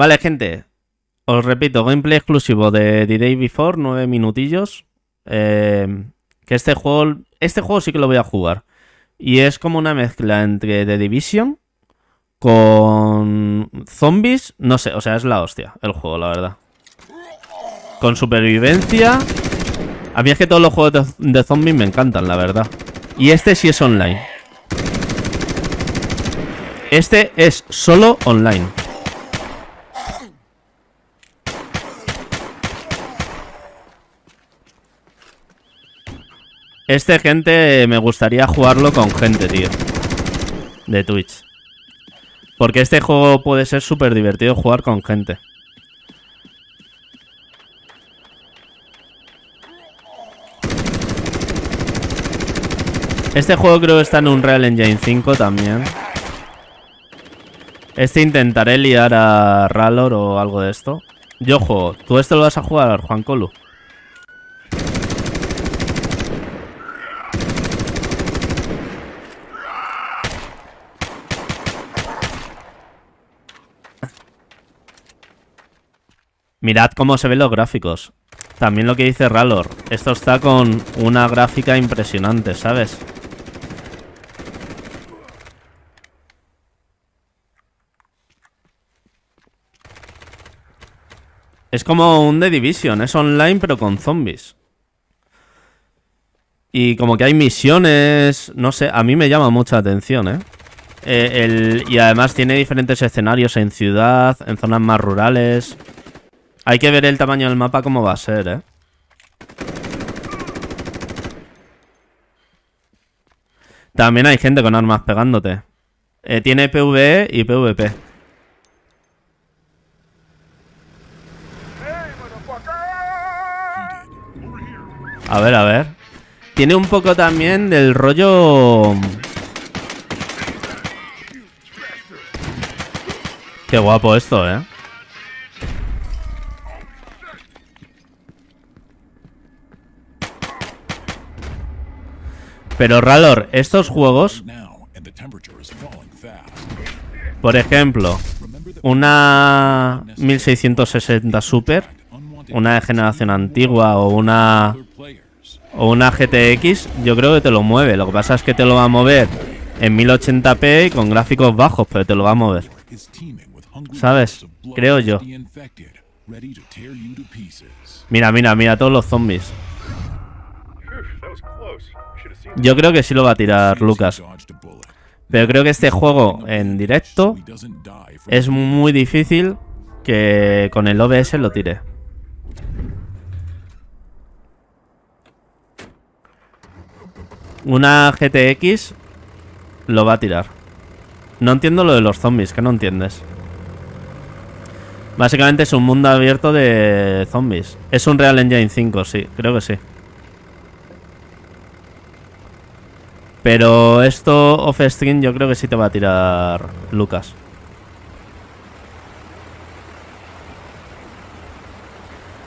Vale, gente. Os repito, gameplay exclusivo de The Day Before, nueve minutillos. Eh, que este juego. Este juego sí que lo voy a jugar. Y es como una mezcla entre The Division con zombies. No sé, o sea, es la hostia el juego, la verdad. Con supervivencia. A mí es que todos los juegos de zombies me encantan, la verdad. Y este sí es online. Este es solo online. Este gente me gustaría jugarlo con gente, tío. De Twitch. Porque este juego puede ser súper divertido jugar con gente. Este juego creo que está en Unreal Engine 5 también. Este intentaré liar a Ralor o algo de esto. Yo juego. ¿Tú esto lo vas a jugar, Juan Colu? Mirad cómo se ven los gráficos. También lo que dice Ralor. Esto está con una gráfica impresionante, ¿sabes? Es como un The Division, es online pero con zombies. Y como que hay misiones, no sé, a mí me llama mucha atención, ¿eh? eh y además tiene diferentes escenarios en ciudad, en zonas más rurales. Hay que ver el tamaño del mapa cómo va a ser, ¿eh? También hay gente con armas pegándote. Eh, tiene PvE y PvP. A ver, a ver. Tiene un poco también del rollo... Qué guapo esto, ¿eh? Pero Ralor, estos juegos... Por ejemplo, una 1660 Super, una de generación antigua o una o una GTX, yo creo que te lo mueve. Lo que pasa es que te lo va a mover en 1080p y con gráficos bajos, pero te lo va a mover. ¿Sabes? Creo yo. Mira, mira, mira todos los zombies. Yo creo que sí lo va a tirar Lucas. Pero creo que este juego en directo es muy difícil que con el OBS lo tire. Una GTX lo va a tirar. No entiendo lo de los zombies, que no entiendes. Básicamente es un mundo abierto de zombies. Es un Real Engine 5, sí, creo que sí. Pero esto off-stream yo creo que sí te va a tirar Lucas.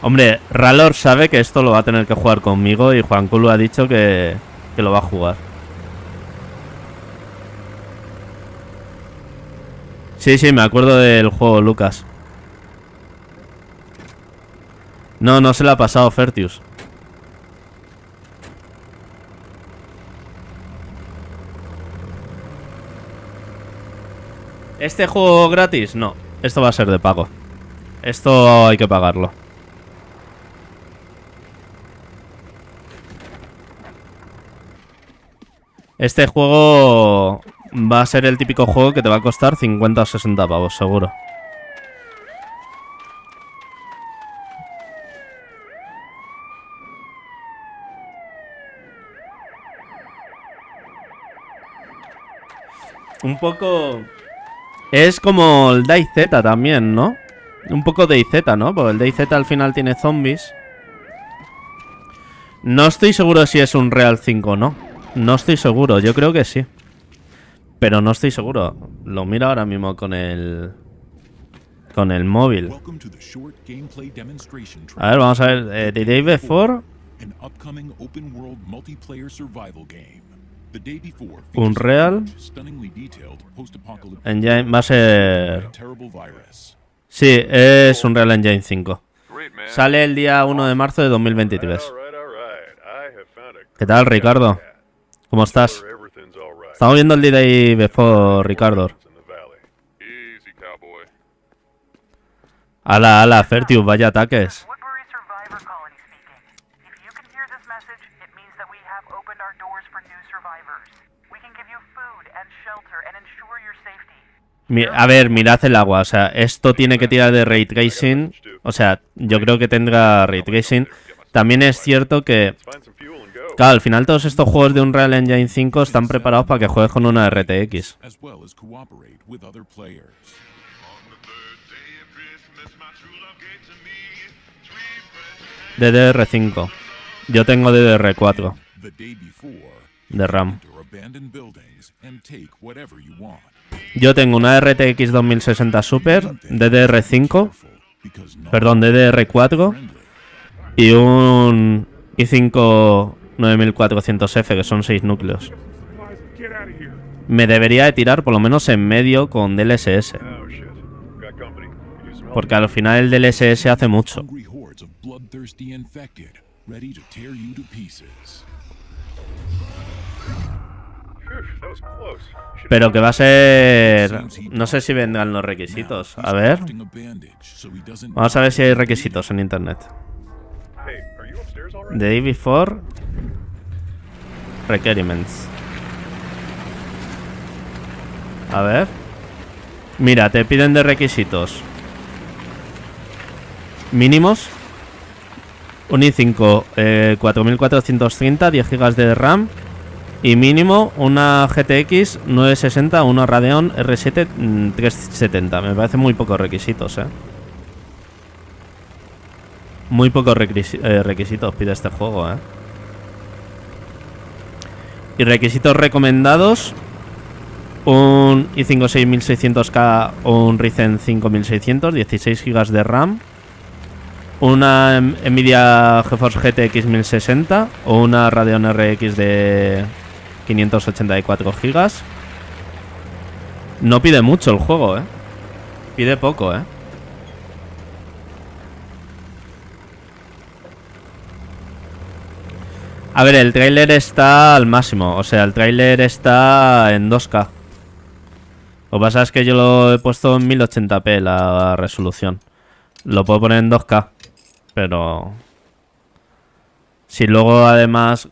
Hombre, Ralor sabe que esto lo va a tener que jugar conmigo y Juan culo ha dicho que, lo va a jugar. Sí, sí, me acuerdo del juego, Lucas. No, no se le ha pasado Fertius. ¿Este juego gratis? No, esto va a ser de pago. Esto hay que pagarlo. Este juego va a ser el típico juego que te va a costar 50 o 60 pavos, seguro. Un poco... Es como el DayZ también, ¿no? Un poco DayZ, ¿no? Porque el DayZ al final tiene zombies. No estoy seguro si es un Real 5 o no. No estoy seguro, yo creo que sí. Pero no estoy seguro. Lo miro ahora mismo con el... Con el móvil. A ver, vamos a ver. Eh, the Day Before... Un real, Engine va a ser... Sí, es Unreal Engine 5. Sale el día 1 de marzo de 2023. ¿Qué tal, Ricardo? ¿Cómo estás? Estamos viendo el D-Day Before, Ricardo. Ala, ala, Fertius, vaya ataques. A ver, mirad el agua, o sea, esto tiene que tirar de ray tracing, o sea, yo creo que tendrá ray tracing. También es cierto que, claro, al final todos estos juegos de Unreal Engine 5 están preparados para que juegues con una RTX. DDR5 yo tengo DDR4 de RAM. Yo tengo una RTX 2060 Super, DDR5, perdón, DDR4 y un i5 9400F, que son 6 núcleos. Me debería de tirar por lo menos en medio con DLSS. Porque al final el DLSS hace mucho. Pero que va a ser... No sé si vendrán los requisitos. A ver. Vamos a ver si hay requisitos en internet. The day before... Requirements. A ver. Mira, te piden de requisitos. Mínimos. Un i5 4430, 10 GB de RAM y mínimo una GTX 960 una Radeon R7 370. Mm, Me parece muy pocos requisitos, ¿eh? Muy pocos eh, requisitos pide este juego, ¿eh? Y requisitos recomendados un i5 6600K o un Ryzen 5600, 16 GB de RAM una Nvidia GeForce GTX 1060 o una Radeon RX de 584 GB. No pide mucho el juego, ¿eh? Pide poco, ¿eh? A ver, el trailer está al máximo. O sea, el trailer está en 2K. Lo que pasa es que yo lo he puesto en 1080p la resolución. Lo puedo poner en 2K pero... Si luego además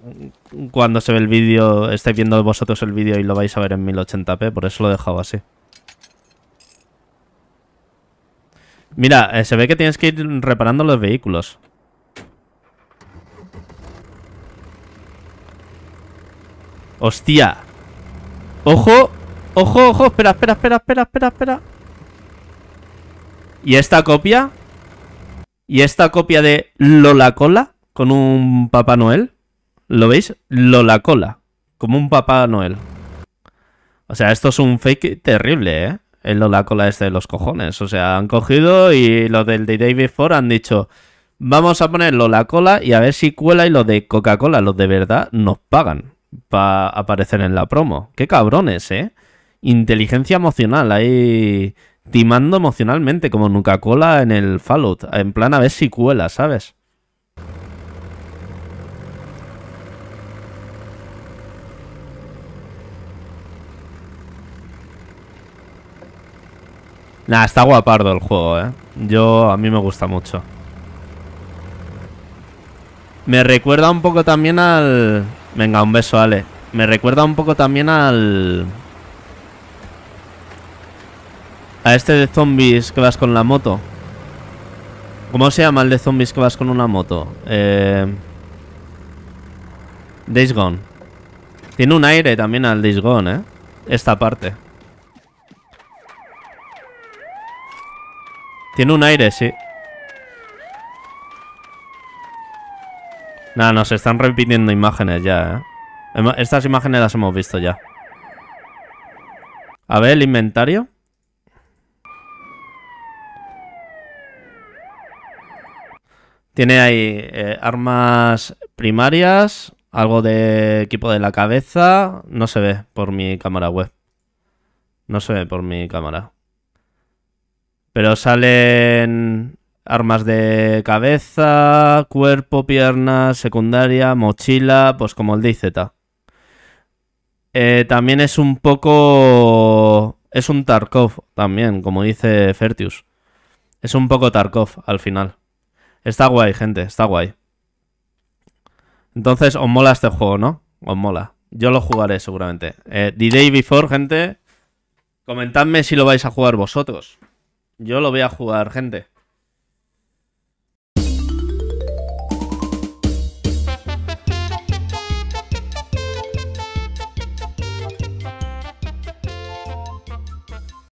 cuando se ve el vídeo, estáis viendo vosotros el vídeo y lo vais a ver en 1080p, por eso lo he dejado así. Mira, eh, se ve que tienes que ir reparando los vehículos. Hostia. Ojo, ojo, ojo, espera, espera, espera, espera, espera, espera. ¿Y esta copia? Y esta copia de Lola Cola con un Papá Noel, ¿lo veis? Lola Cola, como un Papá Noel. O sea, esto es un fake terrible, ¿eh? El Lola Cola este de los cojones. O sea, han cogido y lo del The Day Before han dicho, vamos a poner Lola Cola y a ver si cuela y lo de Coca-Cola, los de verdad, nos pagan para aparecer en la promo. Qué cabrones, ¿eh? Inteligencia emocional ahí timando emocionalmente, como Nuka Cola en el Fallout. En plan a ver si cuela, ¿sabes? Nah, está guapardo el juego, ¿eh? Yo, a mí me gusta mucho. Me recuerda un poco también al... Venga, un beso, Ale. Me recuerda un poco también al... A este de zombies que vas con la moto. ¿Cómo se llama el de zombies que vas con una moto? Eh... Days Gone. Tiene un aire también al Days Gone, ¿eh? Esta parte. Tiene un aire, sí. Nada, nos están repitiendo imágenes ya, ¿eh? Estas imágenes las hemos visto ya. A ver, el inventario. Tiene ahí eh, armas primarias, algo de equipo de la cabeza. No se ve por mi cámara web. No se ve por mi cámara. Pero salen armas de cabeza, cuerpo, pierna, secundaria, mochila, pues como el DZ. Eh, también es un poco... Es un Tarkov también, como dice Fertius. Es un poco Tarkov al final. Está guay, gente, está guay. Entonces, os mola este juego, ¿no? Os mola. Yo lo jugaré seguramente. Eh, The Day Before, gente. Comentadme si lo vais a jugar vosotros. Yo lo voy a jugar, gente.